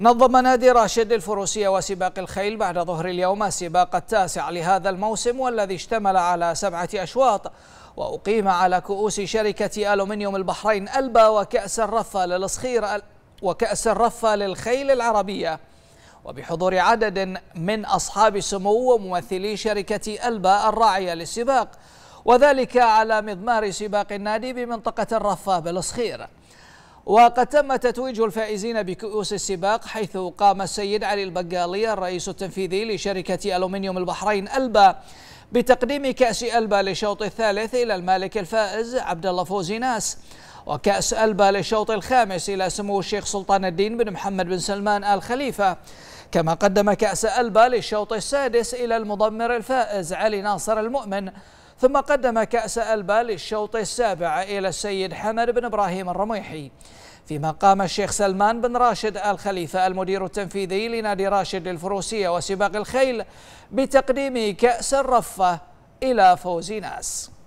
نظم نادي راشد الفروسية وسباق الخيل بعد ظهر اليوم السباق التاسع لهذا الموسم والذي اشتمل على سبعة أشواط وأقيم على كؤوس شركة ألومنيوم البحرين ألبا وكأس الرفة للصخير وكأس الرفة للخيل العربية وبحضور عدد من أصحاب سمو وممثلي شركة ألبا الراعية للسباق وذلك على مضمار سباق النادي بمنطقة الرفة بالصخير وقد تم تتويج الفائزين بكؤوس السباق حيث قام السيد علي البقالي الرئيس التنفيذي لشركة ألومنيوم البحرين ألبا بتقديم كأس ألبا للشوط الثالث إلى المالك الفائز عبد الله فوزي ناس وكأس ألبا للشوط الخامس إلى سمو الشيخ سلطان الدين بن محمد بن سلمان آل خليفة كما قدم كأس ألبا للشوط السادس إلى المضمر الفائز علي ناصر المؤمن ثم قدم كأس ألبا للشوط السابع إلى السيد حمد بن إبراهيم الرميحي فيما قام الشيخ سلمان بن راشد آل خليفة المدير التنفيذي لنادي راشد للفروسية وسباق الخيل بتقديم كأس الرفة إلى فوز ناس